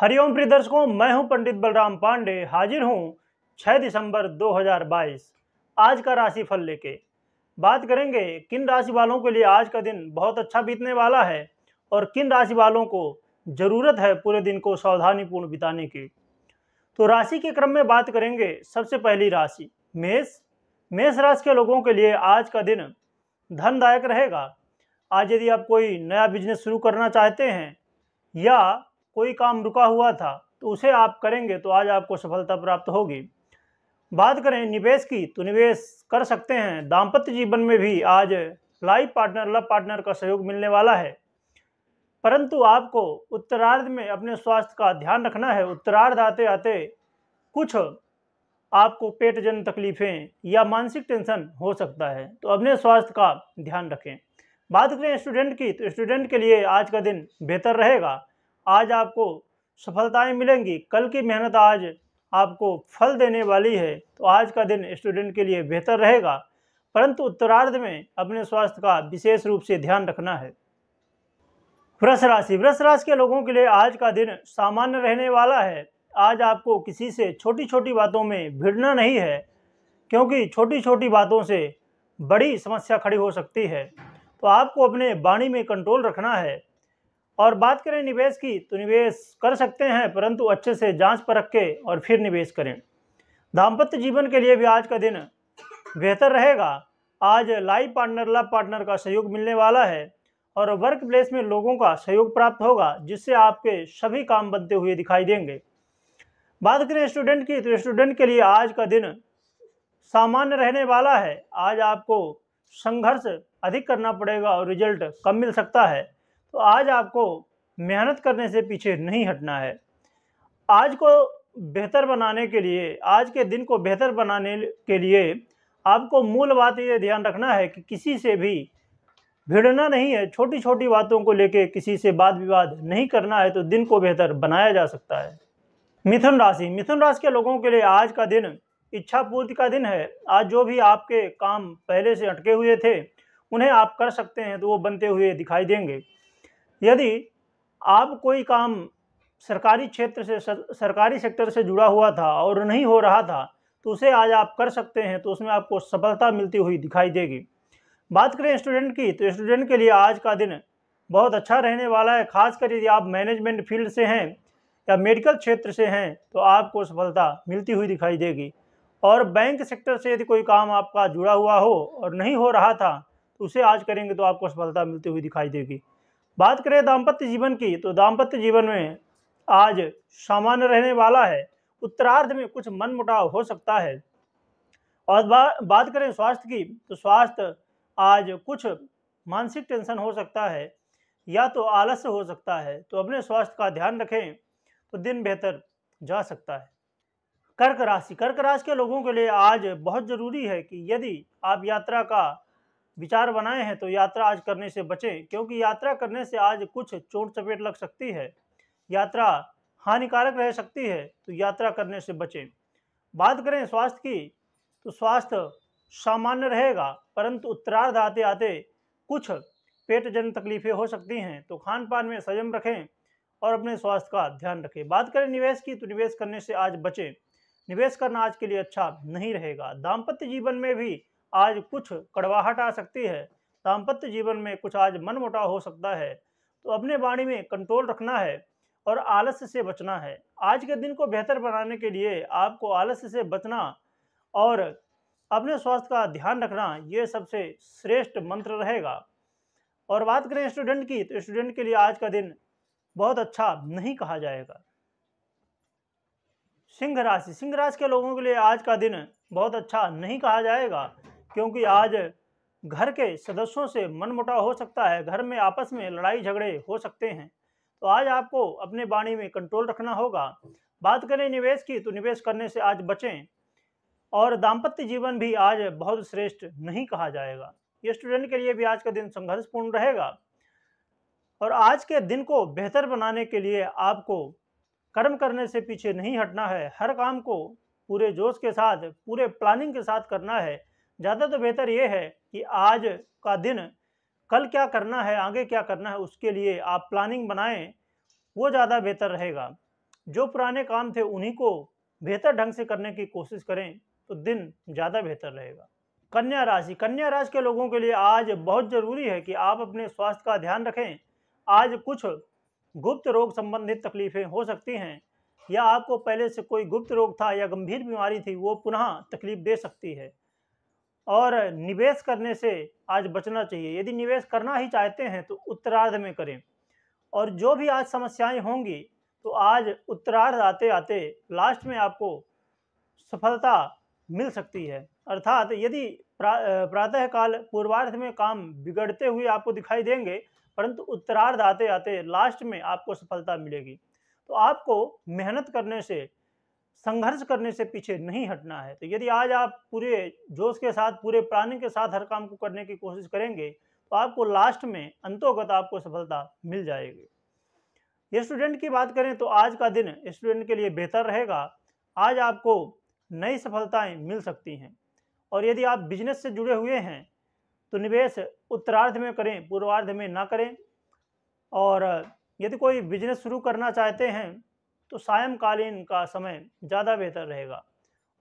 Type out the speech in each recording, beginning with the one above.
हरिओम प्रिय दर्शकों मैं हूं पंडित बलराम पांडे हाजिर हूं 6 दिसंबर 2022 आज का राशिफल लेके बात करेंगे किन राशि वालों के लिए आज का दिन बहुत अच्छा बीतने वाला है और किन राशि वालों को ज़रूरत है पूरे दिन को सावधानीपूर्ण बिताने की तो राशि के क्रम में बात करेंगे सबसे पहली राशि मेष मेष राशि के लोगों के लिए आज का दिन धनदायक रहेगा आज यदि आप कोई नया बिजनेस शुरू करना चाहते हैं या कोई काम रुका हुआ था तो उसे आप करेंगे तो आज आपको सफलता प्राप्त होगी बात करें निवेश की तो निवेश कर सकते हैं दाम्पत्य जीवन में भी आज लाइफ पार्टनर लव पार्टनर का सहयोग मिलने वाला है परंतु आपको उत्तरार्ध में अपने स्वास्थ्य का ध्यान रखना है उत्तरार्ध आते आते कुछ आपको पेट जन तकलीफें या मानसिक टेंशन हो सकता है तो अपने स्वास्थ्य का ध्यान रखें बात करें स्टूडेंट की तो स्टूडेंट के लिए आज का दिन बेहतर रहेगा आज आपको सफलताएं मिलेंगी कल की मेहनत आज आपको फल देने वाली है तो आज का दिन स्टूडेंट के लिए बेहतर रहेगा परंतु उत्तरार्ध में अपने स्वास्थ्य का विशेष रूप से ध्यान रखना है वृष राशि वृष राशि के लोगों के लिए आज का दिन सामान्य रहने वाला है आज आपको किसी से छोटी छोटी बातों में भिड़ना नहीं है क्योंकि छोटी छोटी बातों से बड़ी समस्या खड़ी हो सकती है तो आपको अपने वाणी में कंट्रोल रखना है और बात करें निवेश की तो निवेश कर सकते हैं परंतु अच्छे से जांच पर रख के और फिर निवेश करें दाम्पत्य जीवन के लिए भी आज का दिन बेहतर रहेगा आज लाइफ पार्टनर लव पार्टनर का सहयोग मिलने वाला है और वर्क प्लेस में लोगों का सहयोग प्राप्त होगा जिससे आपके सभी काम बनते हुए दिखाई देंगे बात करें स्टूडेंट की तो स्टूडेंट के लिए आज का दिन सामान्य रहने वाला है आज आपको संघर्ष अधिक करना पड़ेगा और रिजल्ट कम मिल सकता है तो आज आपको मेहनत करने से पीछे नहीं हटना है आज को बेहतर बनाने के लिए आज के दिन को बेहतर बनाने के लिए आपको मूल बात ये ध्यान रखना है कि किसी से भी भिड़ना नहीं है छोटी छोटी बातों को लेके किसी से वाद विवाद नहीं करना है तो दिन को बेहतर बनाया जा सकता है मिथुन राशि मिथुन राशि के लोगों के लिए आज का दिन इच्छा पूर्ति का दिन है आज जो भी आपके काम पहले से अटके हुए थे उन्हें आप कर सकते हैं तो वो बनते हुए दिखाई देंगे यदि आप कोई काम सरकारी क्षेत्र से सरकारी सेक्टर से जुड़ा हुआ था और नहीं हो रहा था तो उसे आज आप कर सकते हैं तो उसमें आपको सफलता मिलती हुई दिखाई देगी बात करें स्टूडेंट की तो स्टूडेंट के लिए आज का दिन बहुत अच्छा रहने वाला है खासकर यदि आप मैनेजमेंट फील्ड से हैं या मेडिकल क्षेत्र से हैं तो आपको सफलता मिलती हुई दिखाई देगी और बैंक सेक्टर से यदि कोई काम आपका जुड़ा हुआ हो और नहीं हो रहा था तो उसे आज करेंगे तो आपको सफलता मिलती हुई दिखाई देगी बात करें दाम्पत्य जीवन की तो दाम्पत्य जीवन में आज सामान्य रहने वाला है उत्तरार्ध में कुछ मन मुटाव हो सकता है और बा, बात करें स्वास्थ्य की तो स्वास्थ्य आज कुछ मानसिक टेंशन हो सकता है या तो आलस्य हो सकता है तो अपने स्वास्थ्य का ध्यान रखें तो दिन बेहतर जा सकता है कर्क राशि कर्क राशि के लोगों के लिए आज बहुत ज़रूरी है कि यदि आप यात्रा का विचार बनाए हैं तो यात्रा आज करने से बचें क्योंकि यात्रा करने से आज कुछ चोट चपेट लग सकती है यात्रा हानिकारक रह सकती है तो यात्रा करने से बचें बात करें स्वास्थ्य की तो स्वास्थ्य सामान्य रहेगा परंतु उत्तरार्ध आते आते कुछ पेट जन तकलीफें हो सकती हैं तो खान पान में संयम रखें और अपने स्वास्थ्य का ध्यान रखें बात करें निवेश की तो निवेश करने से आज बचें निवेश करना आज के लिए अच्छा नहीं रहेगा दाम्पत्य जीवन में भी आज कुछ कड़वाहट आ सकती है दाम्पत्य जीवन में कुछ आज मनमुटाव हो सकता है तो अपने वाणी में कंट्रोल रखना है और आलस्य से बचना है आज के दिन को बेहतर बनाने के लिए आपको आलस्य से बचना और अपने स्वास्थ्य का ध्यान रखना ये सबसे श्रेष्ठ मंत्र रहेगा और बात करें स्टूडेंट की तो स्टूडेंट के लिए आज का दिन बहुत अच्छा नहीं कहा जाएगा सिंह राशि सिंह राशि के लोगों के लिए आज का दिन बहुत अच्छा नहीं कहा जाएगा क्योंकि आज घर के सदस्यों से मनमुटाव हो सकता है घर में आपस में लड़ाई झगड़े हो सकते हैं तो आज आपको अपने वाणी में कंट्रोल रखना होगा बात करें निवेश की तो निवेश करने से आज बचें और दाम्पत्य जीवन भी आज बहुत श्रेष्ठ नहीं कहा जाएगा ये स्टूडेंट के लिए भी आज का दिन संघर्षपूर्ण रहेगा और आज के दिन को बेहतर बनाने के लिए आपको कर्म करने से पीछे नहीं हटना है हर काम को पूरे जोश के साथ पूरे प्लानिंग के साथ करना है ज़्यादा तो बेहतर ये है कि आज का दिन कल क्या करना है आगे क्या करना है उसके लिए आप प्लानिंग बनाएं वो ज़्यादा बेहतर रहेगा जो पुराने काम थे उन्हीं को बेहतर ढंग से करने की कोशिश करें तो दिन ज़्यादा बेहतर रहेगा कन्या राशि कन्या राशि के लोगों के लिए आज बहुत ज़रूरी है कि आप अपने स्वास्थ्य का ध्यान रखें आज कुछ गुप्त रोग संबंधित तकलीफ़ें हो सकती हैं या आपको पहले से कोई गुप्त रोग था या गंभीर बीमारी थी वो पुनः तकलीफ दे सकती है और निवेश करने से आज बचना चाहिए यदि निवेश करना ही चाहते हैं तो उत्तरार्ध में करें और जो भी आज समस्याएं होंगी तो आज उत्तरार्ध आते आते लास्ट में आपको सफलता मिल सकती है अर्थात यदि प्रातःकाल पूर्वार्ध में काम बिगड़ते हुए आपको दिखाई देंगे परंतु उत्तरार्ध आते आते लास्ट में आपको सफलता मिलेगी तो आपको मेहनत करने से संघर्ष करने से पीछे नहीं हटना है तो यदि आज आप पूरे जोश के साथ पूरे प्राणी के साथ हर काम को करने की कोशिश करेंगे तो आपको लास्ट में अंतोगत आपको सफलता मिल जाएगी स्टूडेंट की बात करें तो आज का दिन स्टूडेंट के लिए बेहतर रहेगा आज आपको नई सफलताएं मिल सकती हैं और यदि आप बिजनेस से जुड़े हुए हैं तो निवेश उत्तरार्ध में करें पूर्वार्ध में ना करें और यदि कोई बिजनेस शुरू करना चाहते हैं तो सायंकालीन का समय ज़्यादा बेहतर रहेगा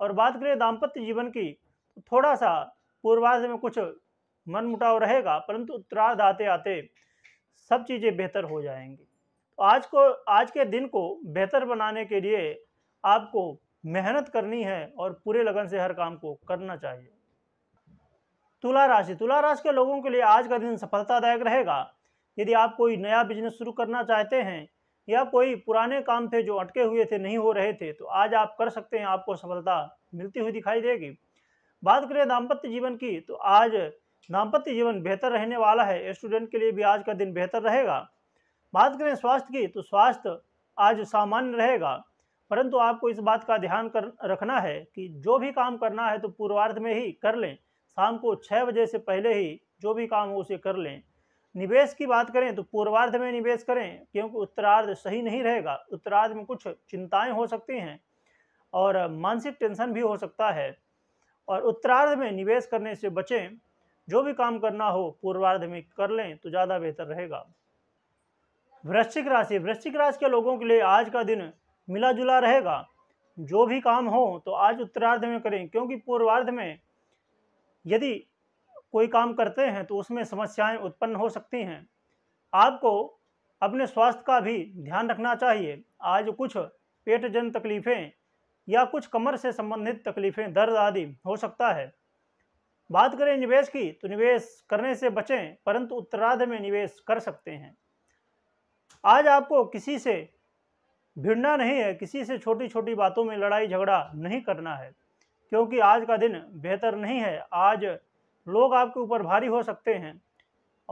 और बात करें दाम्पत्य जीवन की तो थोड़ा सा पूर्वाध में कुछ मनमुटाव रहेगा परंतु उत्तरार्ध आते आते सब चीज़ें बेहतर हो जाएंगी तो आज को आज के दिन को बेहतर बनाने के लिए आपको मेहनत करनी है और पूरे लगन से हर काम को करना चाहिए तुला राशि तुला राशि के लोगों के लिए आज का दिन सफलतादायक रहेगा यदि आप कोई नया बिजनेस शुरू करना चाहते हैं या कोई पुराने काम थे जो अटके हुए थे नहीं हो रहे थे तो आज आप कर सकते हैं आपको सफलता मिलती हुई दिखाई देगी बात करें दाम्पत्य जीवन की तो आज दाम्पत्य जीवन बेहतर रहने वाला है स्टूडेंट के लिए भी आज का दिन बेहतर रहेगा बात करें स्वास्थ्य की तो स्वास्थ्य आज सामान्य रहेगा परंतु आपको इस बात का ध्यान कर रखना है कि जो भी काम करना है तो पूर्वार्ध में ही कर लें शाम को छः बजे से पहले ही जो भी काम हो उसे कर लें निवेश की बात करें तो पूर्वार्ध में निवेश करें क्योंकि उत्तरार्ध सही नहीं रहेगा उत्तरार्ध में कुछ चिंताएं हो सकती हैं और मानसिक टेंशन भी हो सकता है और उत्तरार्ध में निवेश करने से बचें जो भी काम करना हो पूर्वार्ध में कर लें तो ज़्यादा बेहतर रहेगा वृश्चिक राशि वृश्चिक राशि के लोगों के लिए आज का दिन मिला जुला रहेगा जो भी काम हो तो आज उत्तरार्ध में करें क्योंकि पूर्वार्ध में यदि कोई काम करते हैं तो उसमें समस्याएं उत्पन्न हो सकती हैं आपको अपने स्वास्थ्य का भी ध्यान रखना चाहिए आज कुछ पेट जन तकलीफ़ें या कुछ कमर से संबंधित तकलीफ़ें दर्द आदि हो सकता है बात करें निवेश की तो निवेश करने से बचें परंतु उत्तराध में निवेश कर सकते हैं आज आपको किसी से भिड़ना नहीं है किसी से छोटी छोटी बातों में लड़ाई झगड़ा नहीं करना है क्योंकि आज का दिन बेहतर नहीं है आज लोग आपके ऊपर भारी हो सकते हैं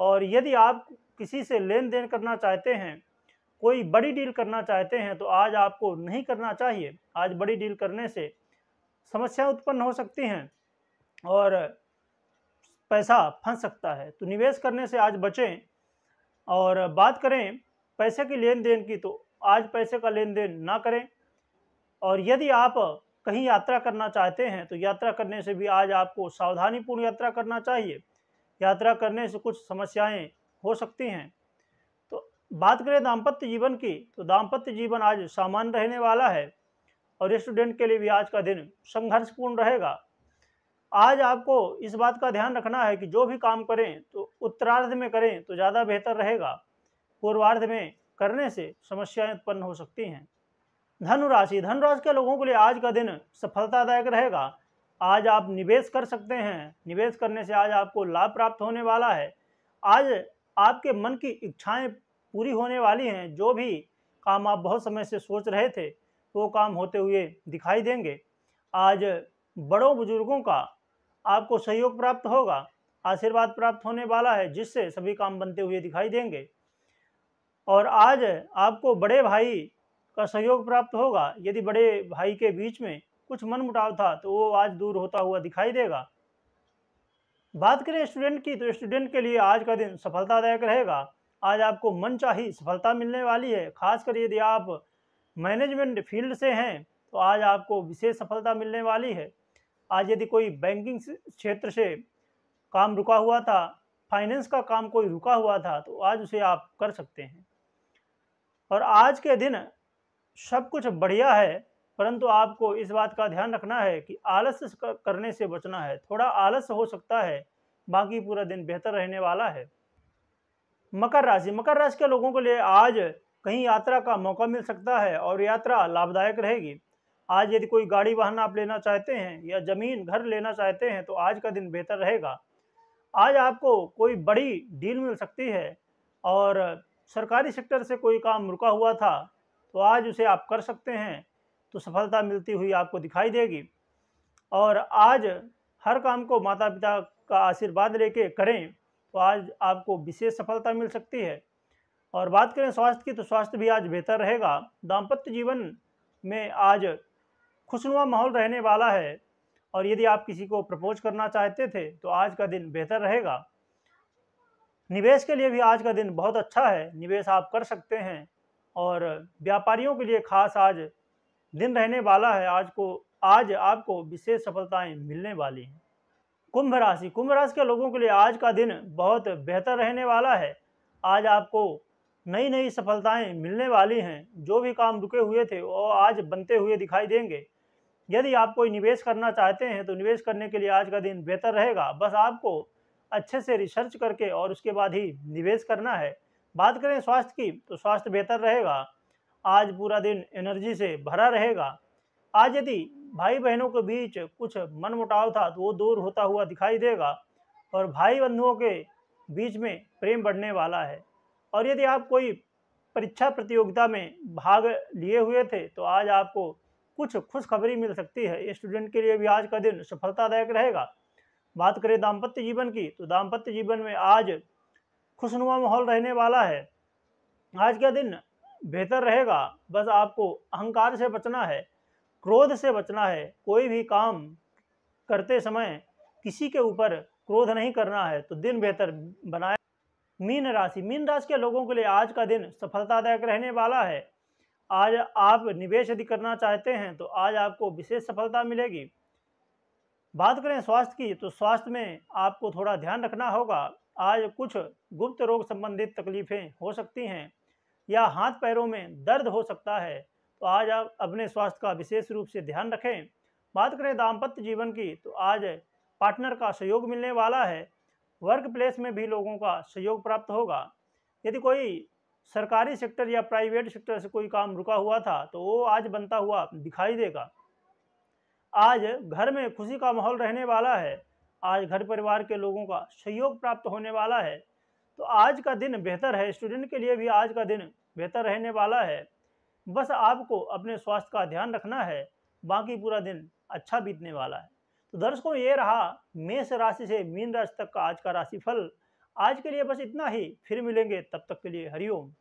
और यदि आप किसी से लेन देन करना चाहते हैं कोई बड़ी डील करना चाहते हैं तो आज आपको नहीं करना चाहिए आज बड़ी डील करने से समस्याएं उत्पन्न हो सकती हैं और पैसा फंस सकता है तो निवेश करने से आज बचें और बात करें पैसे की लेन देन की तो आज पैसे का लेन देन ना करें और यदि आप कहीं यात्रा करना चाहते हैं तो यात्रा करने से भी आज आपको सावधानीपूर्ण यात्रा करना चाहिए यात्रा करने से कुछ समस्याएं हो सकती हैं तो बात करें दाम्पत्य जीवन की तो दाम्पत्य जीवन आज सामान्य रहने वाला है और स्टूडेंट के लिए भी आज का दिन संघर्षपूर्ण रहेगा आज आपको इस बात का ध्यान रखना है कि जो भी काम करें तो उत्तरार्ध में करें तो ज़्यादा बेहतर रहेगा पूर्वार्ध में करने से समस्याएं उत्पन्न हो सकती हैं धनुराशि धनुराशि के लोगों के लिए आज का दिन सफलतादायक रहेगा आज आप निवेश कर सकते हैं निवेश करने से आज आपको लाभ प्राप्त होने वाला है आज आपके मन की इच्छाएं पूरी होने वाली हैं जो भी काम आप बहुत समय से सोच रहे थे वो काम होते हुए दिखाई देंगे आज बड़ों बुजुर्गों का आपको सहयोग प्राप्त होगा आशीर्वाद प्राप्त होने वाला है जिससे सभी काम बनते हुए दिखाई देंगे और आज आपको बड़े भाई का सहयोग प्राप्त होगा यदि बड़े भाई के बीच में कुछ मनमुटाव था तो वो आज दूर होता हुआ दिखाई देगा बात करें स्टूडेंट की तो स्टूडेंट के लिए आज का दिन सफलतादायक रहेगा आज आपको मन चाही सफलता मिलने वाली है खासकर यदि आप मैनेजमेंट फील्ड से हैं तो आज आपको विशेष सफलता मिलने वाली है आज यदि कोई बैंकिंग क्षेत्र से काम रुका हुआ था फाइनेंस का काम कोई रुका हुआ था तो आज उसे आप कर सकते हैं और आज के दिन सब कुछ बढ़िया है परंतु आपको इस बात का ध्यान रखना है कि आलस करने से बचना है थोड़ा आलस हो सकता है बाकी पूरा दिन बेहतर रहने वाला है मकर राशि मकर राशि के लोगों के लिए आज कहीं यात्रा का मौका मिल सकता है और यात्रा लाभदायक रहेगी आज यदि कोई गाड़ी वाहन आप लेना चाहते हैं या ज़मीन घर लेना चाहते हैं तो आज का दिन बेहतर रहेगा आज आपको कोई बड़ी डील मिल सकती है और सरकारी सेक्टर से कोई काम रुका हुआ था तो आज उसे आप कर सकते हैं तो सफलता मिलती हुई आपको दिखाई देगी और आज हर काम को माता पिता का आशीर्वाद लेके करें तो आज आपको विशेष सफलता मिल सकती है और बात करें स्वास्थ्य की तो स्वास्थ्य भी आज बेहतर रहेगा दाम्पत्य जीवन में आज खुशनुमा माहौल रहने वाला है और यदि आप किसी को प्रपोज करना चाहते थे तो आज का दिन बेहतर रहेगा निवेश के लिए भी आज का दिन बहुत अच्छा है निवेश आप कर सकते हैं और व्यापारियों के लिए खास आज दिन रहने वाला है आज को आज आपको विशेष सफलताएं मिलने वाली हैं कुंभ राशि कुंभ राशि के लोगों के लिए आज का दिन बहुत बेहतर रहने वाला है आज आपको नई नई सफलताएं मिलने वाली हैं जो भी काम रुके हुए थे वो आज बनते हुए दिखाई देंगे यदि आप कोई निवेश करना चाहते हैं तो निवेश करने के लिए आज का दिन बेहतर रहेगा बस आपको अच्छे से रिसर्च करके और उसके बाद ही निवेश करना है बात करें स्वास्थ्य की तो स्वास्थ्य बेहतर रहेगा आज पूरा दिन एनर्जी से भरा रहेगा आज यदि भाई बहनों के बीच कुछ मनमुटाव था तो वो दूर होता हुआ दिखाई देगा और भाई बंधुओं के बीच में प्रेम बढ़ने वाला है और यदि आप कोई परीक्षा प्रतियोगिता में भाग लिए हुए थे तो आज आपको कुछ खुशखबरी मिल सकती है स्टूडेंट के लिए भी आज का दिन सफलतादायक रहेगा बात करें दाम्पत्य जीवन की तो दाम्पत्य जीवन में आज खुशनुमा माहौल रहने वाला है आज का दिन बेहतर रहेगा बस आपको अहंकार से बचना है क्रोध से बचना है कोई भी काम करते समय किसी के ऊपर क्रोध नहीं करना है तो दिन बेहतर बनाए मीन राशि मीन राशि के लोगों के लिए आज का दिन सफलतादायक रहने वाला है आज आप निवेश यदि करना चाहते हैं तो आज आपको विशेष सफलता मिलेगी बात करें स्वास्थ्य की तो स्वास्थ्य में आपको थोड़ा ध्यान रखना होगा आज कुछ गुप्त रोग संबंधित तकलीफ़ें हो सकती हैं या हाथ पैरों में दर्द हो सकता है तो आज आप अपने स्वास्थ्य का विशेष रूप से ध्यान रखें बात करें दाम्पत्य जीवन की तो आज पार्टनर का सहयोग मिलने वाला है वर्क प्लेस में भी लोगों का सहयोग प्राप्त होगा यदि कोई सरकारी सेक्टर या प्राइवेट सेक्टर से कोई काम रुका हुआ था तो वो आज बनता हुआ दिखाई देगा आज घर में खुशी का माहौल रहने वाला है आज घर परिवार के लोगों का सहयोग प्राप्त होने वाला है तो आज का दिन बेहतर है स्टूडेंट के लिए भी आज का दिन बेहतर रहने वाला है बस आपको अपने स्वास्थ्य का ध्यान रखना है बाकी पूरा दिन अच्छा बीतने वाला है तो दर्शकों ये रहा मेष राशि से मीन राशि तक का आज का राशिफल आज के लिए बस इतना ही फिर मिलेंगे तब तक के लिए हरिओम